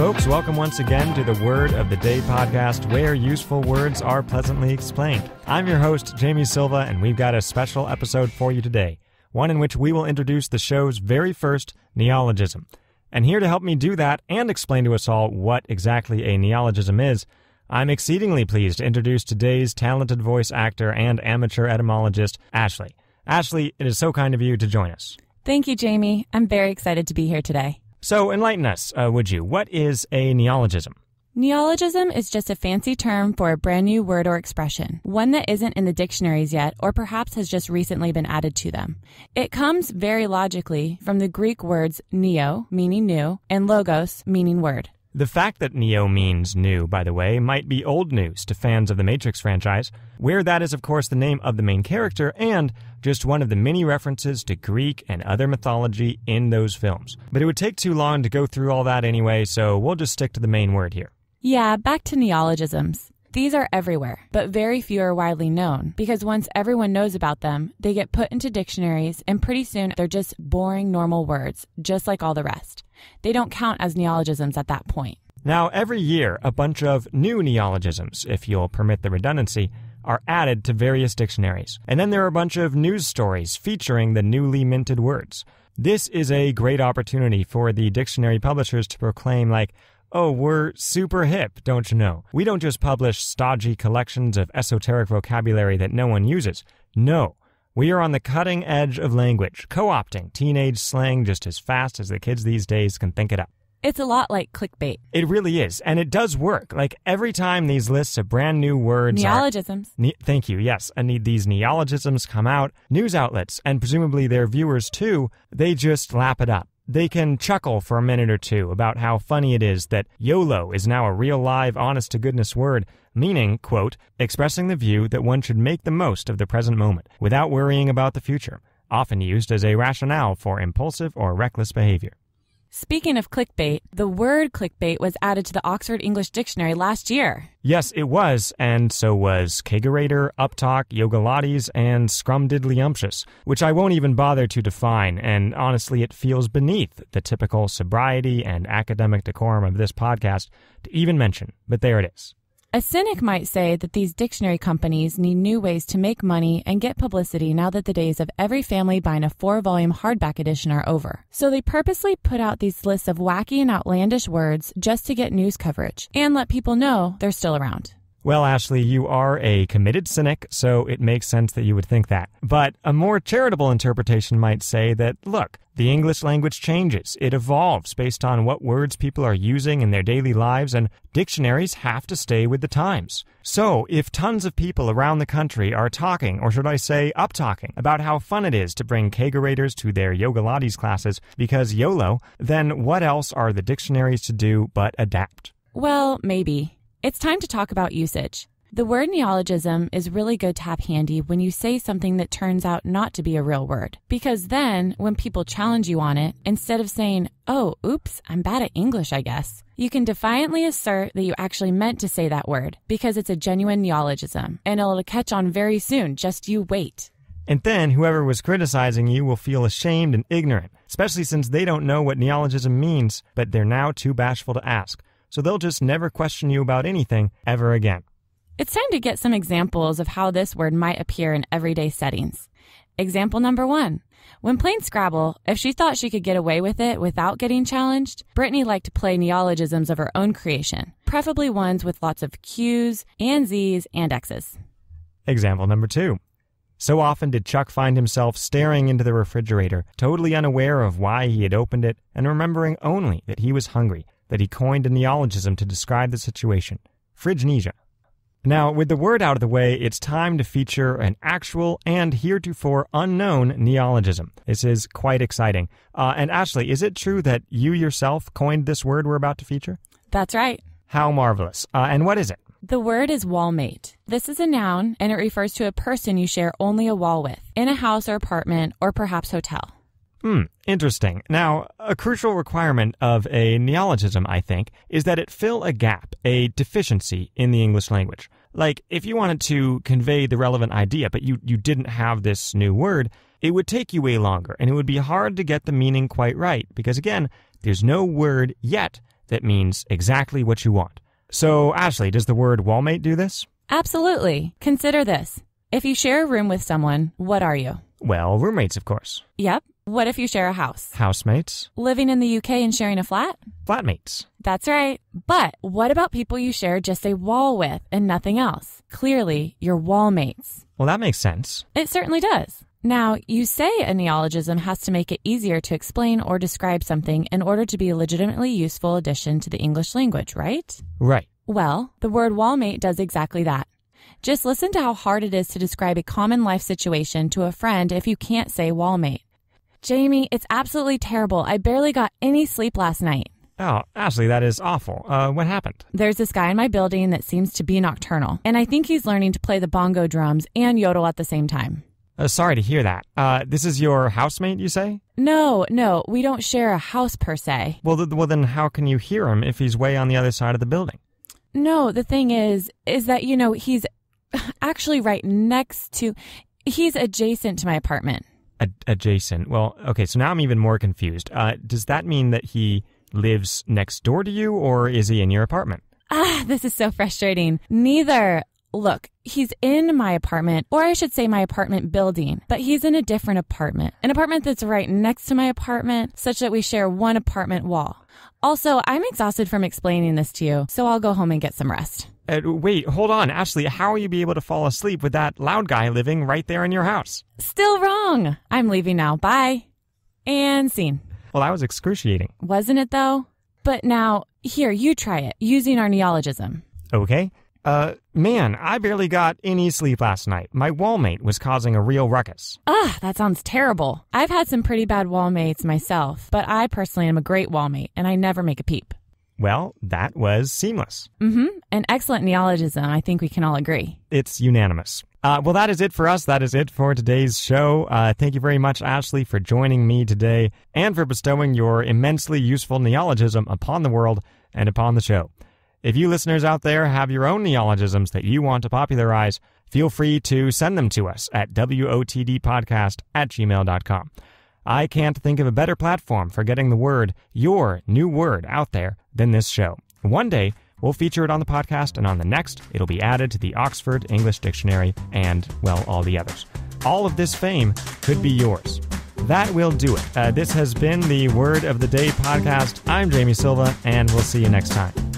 Folks, welcome once again to the Word of the Day podcast, where useful words are pleasantly explained. I'm your host, Jamie Silva, and we've got a special episode for you today, one in which we will introduce the show's very first neologism. And here to help me do that and explain to us all what exactly a neologism is, I'm exceedingly pleased to introduce today's talented voice actor and amateur etymologist, Ashley. Ashley, it is so kind of you to join us. Thank you, Jamie. I'm very excited to be here today. So enlighten us, uh, would you? What is a neologism? Neologism is just a fancy term for a brand new word or expression, one that isn't in the dictionaries yet or perhaps has just recently been added to them. It comes very logically from the Greek words neo, meaning new, and logos, meaning word. The fact that Neo means new, by the way, might be old news to fans of the Matrix franchise, where that is, of course, the name of the main character and just one of the many references to Greek and other mythology in those films. But it would take too long to go through all that anyway, so we'll just stick to the main word here. Yeah, back to neologisms. These are everywhere, but very few are widely known because once everyone knows about them, they get put into dictionaries and pretty soon they're just boring normal words, just like all the rest. They don't count as neologisms at that point. Now, every year, a bunch of new neologisms, if you'll permit the redundancy, are added to various dictionaries. And then there are a bunch of news stories featuring the newly minted words. This is a great opportunity for the dictionary publishers to proclaim, like, Oh, we're super hip, don't you know? We don't just publish stodgy collections of esoteric vocabulary that no one uses. No, we are on the cutting edge of language, co opting teenage slang just as fast as the kids these days can think it up. It's a lot like clickbait. It really is. And it does work. Like every time these lists of brand new words. Neologisms. Are, ne thank you. Yes. And these neologisms come out, news outlets, and presumably their viewers too, they just lap it up. They can chuckle for a minute or two about how funny it is that YOLO is now a real live, honest to goodness word, meaning, quote, expressing the view that one should make the most of the present moment without worrying about the future, often used as a rationale for impulsive or reckless behavior. Speaking of clickbait, the word clickbait was added to the Oxford English Dictionary last year. Yes, it was, and so was kagerator, Uptalk, Yogalates, and Scrumdiddlyumptious, which I won't even bother to define, and honestly, it feels beneath the typical sobriety and academic decorum of this podcast to even mention, but there it is. A cynic might say that these dictionary companies need new ways to make money and get publicity now that the days of every family buying a four volume hardback edition are over. So they purposely put out these lists of wacky and outlandish words just to get news coverage and let people know they're still around. Well, Ashley, you are a committed cynic, so it makes sense that you would think that. But a more charitable interpretation might say that, look, the English language changes, it evolves based on what words people are using in their daily lives, and dictionaries have to stay with the times. So, if tons of people around the country are talking, or should I say, up talking, about how fun it is to bring Kegerators to their Yoga Lattes classes because YOLO, then what else are the dictionaries to do but adapt? Well, maybe. It's time to talk about usage. The word neologism is really good to have handy when you say something that turns out not to be a real word. Because then, when people challenge you on it, instead of saying, oh, oops, I'm bad at English, I guess, you can defiantly assert that you actually meant to say that word because it's a genuine neologism and it'll catch on very soon. Just you wait. And then whoever was criticizing you will feel ashamed and ignorant, especially since they don't know what neologism means, but they're now too bashful to ask so they'll just never question you about anything ever again. It's time to get some examples of how this word might appear in everyday settings. Example number one. When playing Scrabble, if she thought she could get away with it without getting challenged, Brittany liked to play neologisms of her own creation, preferably ones with lots of Q's and Z's and X's. Example number two. So often did Chuck find himself staring into the refrigerator, totally unaware of why he had opened it and remembering only that he was hungry, that he coined a neologism to describe the situation phrygenesia. Now, with the word out of the way, it's time to feature an actual and heretofore unknown neologism. This is quite exciting. Uh, and Ashley, is it true that you yourself coined this word we're about to feature? That's right. How marvelous. Uh, and what is it? The word is wallmate. This is a noun and it refers to a person you share only a wall with in a house or apartment or perhaps hotel. Hmm, interesting. Now, a crucial requirement of a neologism, I think, is that it fill a gap, a deficiency in the English language. Like, if you wanted to convey the relevant idea, but you, you didn't have this new word, it would take you way longer, and it would be hard to get the meaning quite right, because again, there's no word yet that means exactly what you want. So, Ashley, does the word wallmate do this? Absolutely. Consider this. If you share a room with someone, what are you? Well, roommates, of course. Yep. What if you share a house? Housemates. Living in the UK and sharing a flat? Flatmates. That's right. But what about people you share just a wall with and nothing else? Clearly, your wallmates. Well, that makes sense. It certainly does. Now, you say a neologism has to make it easier to explain or describe something in order to be a legitimately useful addition to the English language, right? Right. Well, the word wallmate does exactly that. Just listen to how hard it is to describe a common life situation to a friend if you can't say wallmate. Jamie, it's absolutely terrible. I barely got any sleep last night. Oh, Ashley, that is awful. Uh, what happened? There's this guy in my building that seems to be nocturnal, and I think he's learning to play the bongo drums and yodel at the same time. Uh, sorry to hear that. Uh, this is your housemate, you say? No, no, we don't share a house per se. Well, th well, then how can you hear him if he's way on the other side of the building? No, the thing is, is that, you know, he's actually right next to, he's adjacent to my apartment. Ad- adjacent. Well, okay, so now I'm even more confused. Uh, does that mean that he lives next door to you, or is he in your apartment? Ah, this is so frustrating. Neither. Look, he's in my apartment, or I should say my apartment building, but he's in a different apartment. An apartment that's right next to my apartment, such that we share one apartment wall. Also, I'm exhausted from explaining this to you, so I'll go home and get some rest. Uh, wait, hold on, Ashley. How will you be able to fall asleep with that loud guy living right there in your house? Still wrong. I'm leaving now. Bye. And scene. Well, that was excruciating. Wasn't it, though? But now, here, you try it using our neologism. Okay. Uh, man, I barely got any sleep last night. My wallmate was causing a real ruckus. Ugh, that sounds terrible. I've had some pretty bad wallmates myself, but I personally am a great wallmate and I never make a peep. Well, that was seamless. Mm-hmm. An excellent neologism. I think we can all agree. It's unanimous. Uh, well, that is it for us. That is it for today's show. Uh, thank you very much, Ashley, for joining me today and for bestowing your immensely useful neologism upon the world and upon the show. If you listeners out there have your own neologisms that you want to popularize, feel free to send them to us at WOTDpodcast at gmail.com. I can't think of a better platform for getting the word, your new word, out there than this show. One day, we'll feature it on the podcast, and on the next, it'll be added to the Oxford English Dictionary and, well, all the others. All of this fame could be yours. That will do it. Uh, this has been the Word of the Day podcast. I'm Jamie Silva, and we'll see you next time.